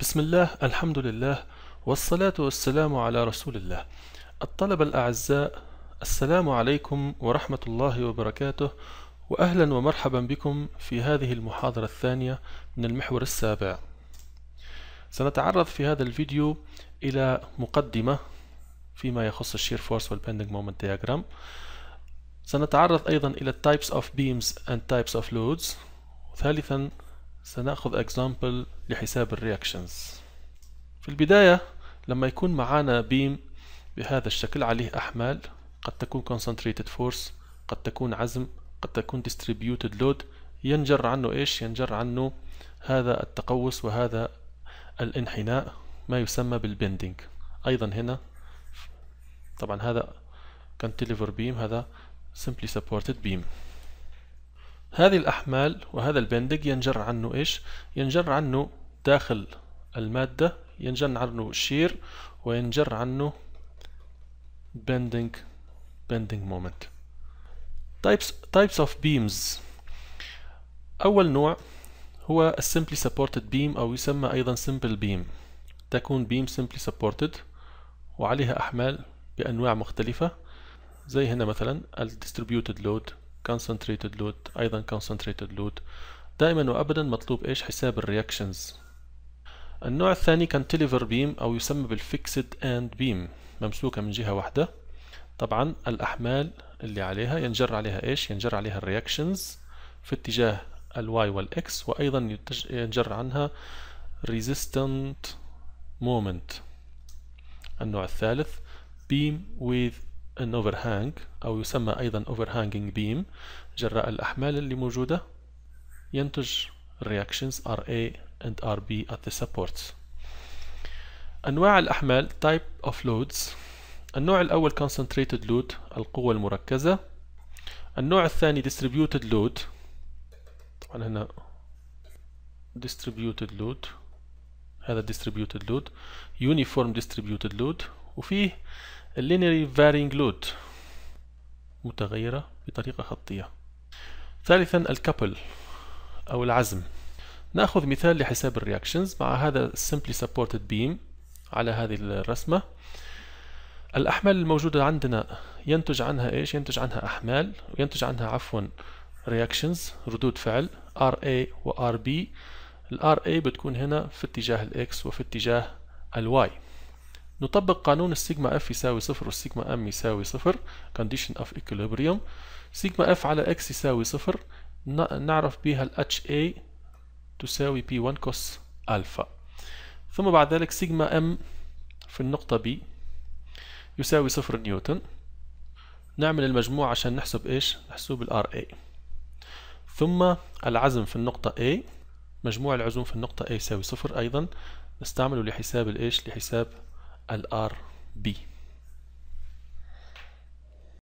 بسم الله الحمد لله والصلاة والسلام على رسول الله الطلبة الأعزاء السلام عليكم ورحمة الله وبركاته وأهلا ومرحبا بكم في هذه المحاضرة الثانية من المحور السابع سنتعرض في هذا الفيديو إلى مقدمة فيما يخص الشير فورس والبندنج مومنت دياجرام سنتعرض أيضا إلى types of beams and types of loads وثالثا سنأخذ example لحساب الرياكشنز في البداية لما يكون معانا بيم بهذا الشكل عليه أحمال قد تكون concentrated force قد تكون عزم قد تكون distributed load ينجر عنه إيش ينجر عنه هذا التقوس وهذا الانحناء ما يسمى بالبندنج أيضا هنا طبعا هذا cantilever beam هذا simply supported beam هذه الأحمال وهذا البندق ينجر عنه إيش؟ ينجر عنه داخل المادة ينجر عنه شير وينجر عنه bending bending moment types types of beams أول نوع هو simply supported beam أو يسمى أيضا simple beam تكون beam simply supported وعليها أحمال بأنواع مختلفة زي هنا مثلا ال distributed load concentrated load أيضا concentrated load دائما وأبدا مطلوب إيش حساب الرياكشنز النوع الثاني cantilever beam أو يسمى بالفيكسد اند بيم ممسوكة من جهة واحدة طبعا الأحمال اللي عليها ينجر عليها إيش ينجر عليها الرياكشنز في اتجاه الواي والإكس وأيضا ينجر عنها resistant moment النوع الثالث beam with an overhang أو يسمى أيضا overhanging beam جراء الأحمال اللي موجودة ينتج reactions RA and RB at the supports أنواع الأحمال type of loads النوع الأول concentrated load القوة المركزة النوع الثاني distributed load طبعا هنا distributed load هذا distributed load uniform distributed load وفيه linear varying load متغيرة بطريقة خطية ثالثا الكابل أو العزم نأخذ مثال لحساب الرياكشنز مع هذا simply supported beam على هذه الرسمة الأحمال الموجودة عندنا ينتج عنها إيش؟ ينتج عنها أحمال وينتج عنها عفوا reactions ردود فعل RA و RB ال بتكون هنا في اتجاه ال X وفي اتجاه ال Y نطبق قانون السيجما اف يساوي صفر والسيجما ام يساوي صفر condition of equilibrium سيجما اف على اكس يساوي صفر نعرف بها ال HA تساوي P1 كوس ألفا ثم بعد ذلك سيجما ام في النقطة B يساوي صفر نيوتن نعمل المجموع عشان نحسب ايش نحسب ال RA ثم العزم في النقطة A مجموع العزوم في النقطة A يساوي صفر أيضا نستعمله لحساب الايش لحساب الار بي